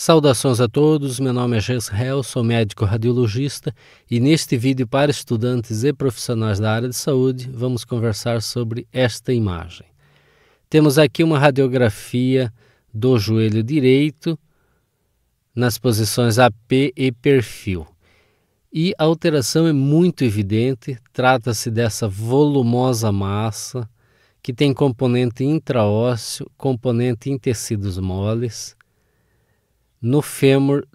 Saudações a todos, meu nome é Jess Hell, sou médico radiologista e neste vídeo para estudantes e profissionais da área de saúde vamos conversar sobre esta imagem. Temos aqui uma radiografia do joelho direito nas posições AP e perfil. E a alteração é muito evidente, trata-se dessa volumosa massa que tem componente intraósseo, componente em tecidos moles, no fêmur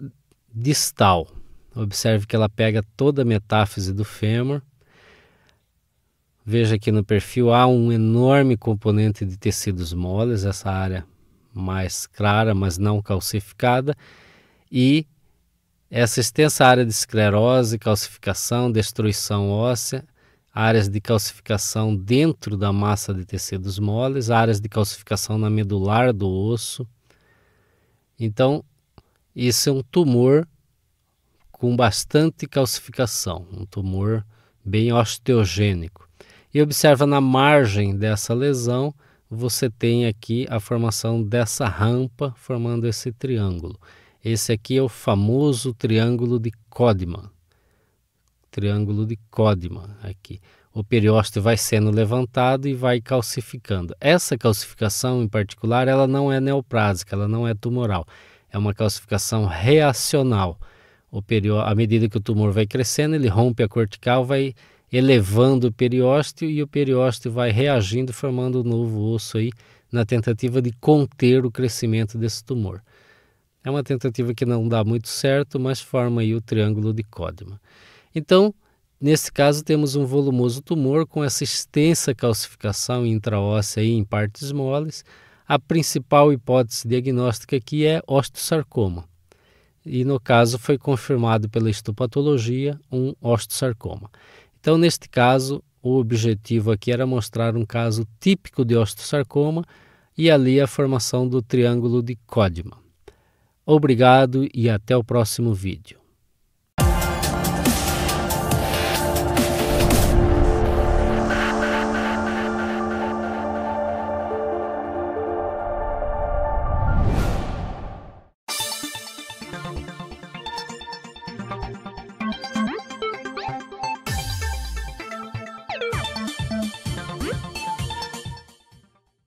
distal. Observe que ela pega toda a metáfise do fêmur. Veja que no perfil há um enorme componente de tecidos moles, essa área mais clara, mas não calcificada, e essa extensa área de esclerose, calcificação, destruição óssea, áreas de calcificação dentro da massa de tecidos moles, áreas de calcificação na medular do osso. Então, esse é um tumor com bastante calcificação, um tumor bem osteogênico. E observa na margem dessa lesão, você tem aqui a formação dessa rampa formando esse triângulo. Esse aqui é o famoso triângulo de Codman. Triângulo de Codman aqui. O periósteo vai sendo levantado e vai calcificando. Essa calcificação em particular, ela não é neoprásica, ela não é tumoral é uma calcificação reacional. O perió à medida que o tumor vai crescendo, ele rompe a cortical, vai elevando o periósteo e o periósteo vai reagindo, formando um novo osso aí, na tentativa de conter o crescimento desse tumor. É uma tentativa que não dá muito certo, mas forma aí o triângulo de Codman. Então, nesse caso, temos um volumoso tumor com essa extensa calcificação intraóssea aí em partes moles, a principal hipótese diagnóstica que é osteosarcoma. E no caso foi confirmado pela histopatologia um osteosarcoma. Então, neste caso, o objetivo aqui era mostrar um caso típico de osteosarcoma e ali a formação do triângulo de Codman. Obrigado e até o próximo vídeo.